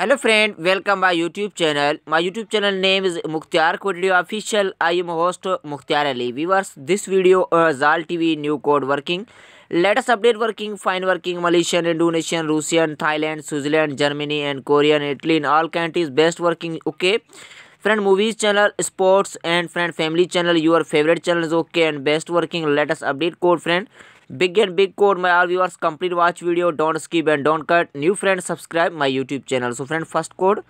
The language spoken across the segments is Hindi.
Hello friend welcome my YouTube channel my YouTube channel name is Mukhtiyar Kodli official I am host Mukhtiyar Ali viewers this video Jaal TV new code working latest update working fine working Malaysian Indonesian Russian Thailand Switzerland Germany and Korean Italy in all countries best working okay friend movies channel sports and friend family channel your favourite channel okay and best working latest update code friend big and big code my all viewers complete watch video don't skip and don't cut new friend subscribe my YouTube channel so friend first code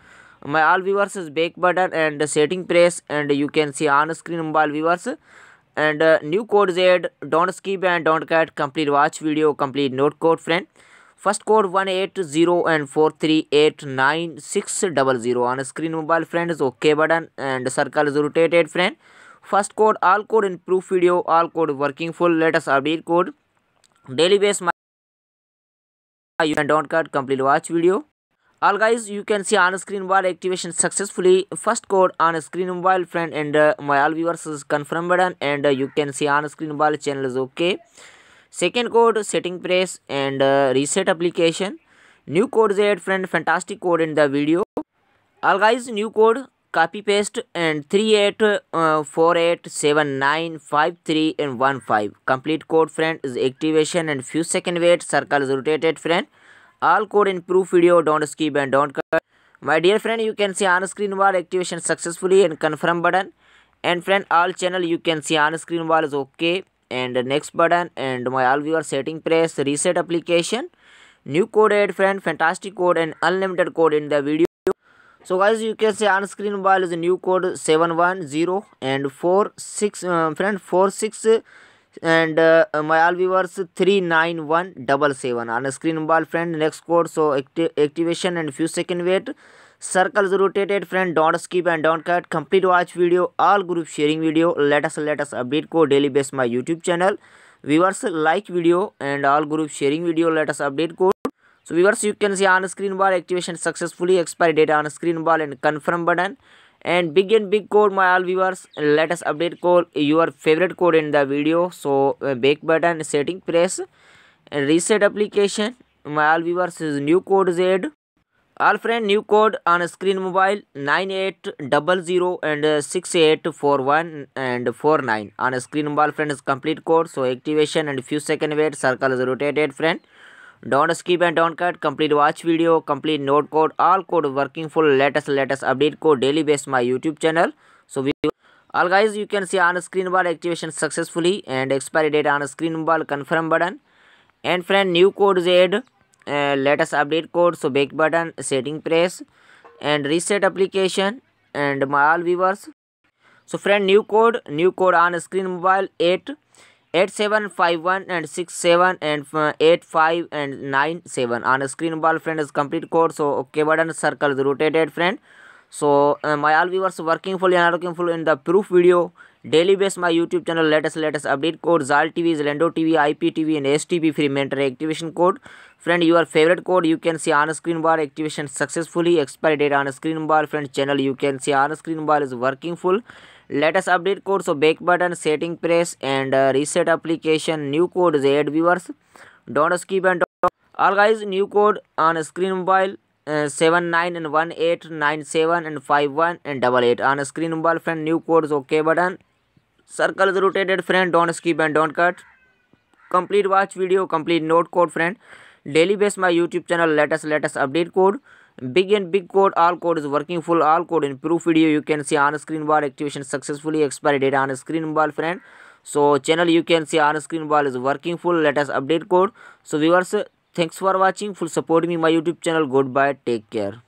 my all viewers is back button and setting press and you can see on screen mobile viewers and new code is add don't skip and don't cut complete watch video complete note code friend first code one eight zero and four three eight nine six double zero on screen mobile friend is okay button and circle is rotated friend first code all code in proof video all code working full latest update code daily base you can don't complete watch video all guys you can see on screen while activation successfully first code on screen mobile friend and uh, my all viewers is confirmed and uh, you can see on screen while channel is okay second code setting press and uh, reset application new code is friend fantastic code in the video all guys new code copy paste and 38487953 uh, and 15 complete code friend is activation and few second wait circle is rotated friend all code in proof video don't skip and don't cut my dear friend you can see on screen wall activation successfully and confirm button and friend all channel you can see on screen wall is okay and next button and my all viewer setting press reset application new code add friend fantastic code and unlimited code in the video so guys you can say on screen mobile is new code seven one zero and four six friend four six and my all viewers three nine one double seven on screen mobile friend next code so activation and few second wait circle rotated friend don't skip and don't cut complete watch video all group sharing video latest latest update को daily base my YouTube channel viewers like video and all group sharing video latest update को so viewers you can see on screen bar activation successfully expiry data on screen bar and confirm button and big and big code my all viewers let us update code your favorite code in the video so uh, back button setting press reset application my all viewers is new code z all friend new code on screen mobile 9800 and uh, 6841 and 49 on screen mobile friend is complete code so activation and few second wait circle is rotated friend don't skip and don't cut complete watch video complete note code all code working full latest latest update को daily base my YouTube channel so all guys you can see on screen ball activation successfully and expiry date on screen ball confirm button and friend new code add latest update code so back button setting press and reset application and my all viewers so friend new code new code on screen mobile eight eight seven five one and six seven and eight five and nine seven on screen ball friend is complete code so okay button circle is rotated friend so uh, my all viewers working fully and working full in the proof video daily base my youtube channel latest latest update code zal tv zalando tv iptv and stv free mentor activation code friend your favorite code you can see on screen bar activation successfully expiry date on screen bar friend channel you can see on screen bar is working full latest update code so back button setting press and reset application new code is add Z viewers. Don't skip and don't. All guys, new code seven nine and one eight nine seven and five one and double eight on screen mobile friend new codes okay button circle is rotated friend don't skip and don't cut complete watch video complete note code friend daily base my YouTube channel latest latest update code big and big code all code is working full all code in proof video you can see on screen ball activation successfully expired data on screen ball friend so channel you can see on screen ball is working full let us update code so viewers thanks for watching full support me my youtube channel goodbye take care